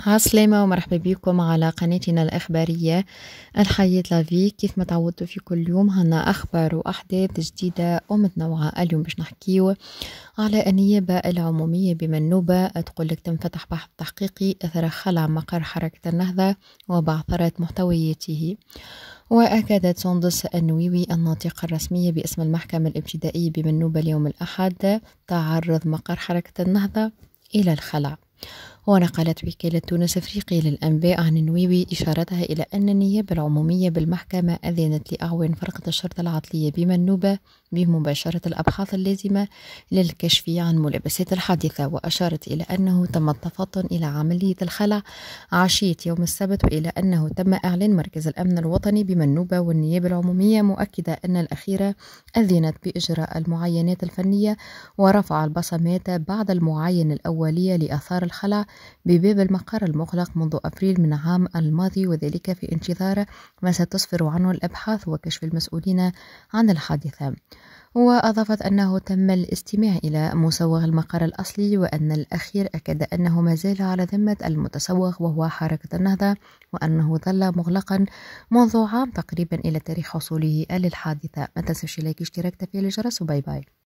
عسلامة ومرحبا بكم على قناتنا الإخبارية الحياة لافي كيف ما تعودتوا في كل يوم هنا أخبار وأحداث جديدة ومتنوعة اليوم باش نحكيو على النيابة العمومية بمنوبة تقول لك تنفتح بحث تحقيقي إثر خلع مقر حركة النهضة وبعثرة محتوياته وأكدت سندس النويوي الناطقة الرسمية باسم المحكمة الابتدائية بمنوبة اليوم الأحد تعرض مقر حركة النهضة إلى الخلع ونقلت وكالة تونس أفريقي للأنباء عن النويوي إشارتها إلى أن النيابة العمومية بالمحكمة أذنت لأعوان فرقة الشرطة العطلية بمنوبة بمباشرة الأبحاث اللازمة للكشف عن ملابسات الحادثة وأشارت إلى أنه تم التفطن إلى عملية الخلع عشية يوم السبت وإلى أنه تم إعلان مركز الأمن الوطني بمنوبة والنيابة العمومية مؤكدة أن الأخيرة أذنت بإجراء المعاينات الفنية ورفع البصمات بعد المعاينة الأولية لآثار الخلع بباب المقر المغلق منذ أبريل من عام الماضي وذلك في انتظار ما ستصفر عنه الأبحاث وكشف المسؤولين عن الحادثة وأضافت أنه تم الاستماع إلى مسوغ المقر الأصلي وأن الأخير أكد أنه ما زال على ذمة المتسوغ وهو حركة النهضة وأنه ظل مغلقا منذ عام تقريبا إلى تاريخ حصوله للحادثة ما تنسوش لايك اشتراك تفعيل الجرس وباي باي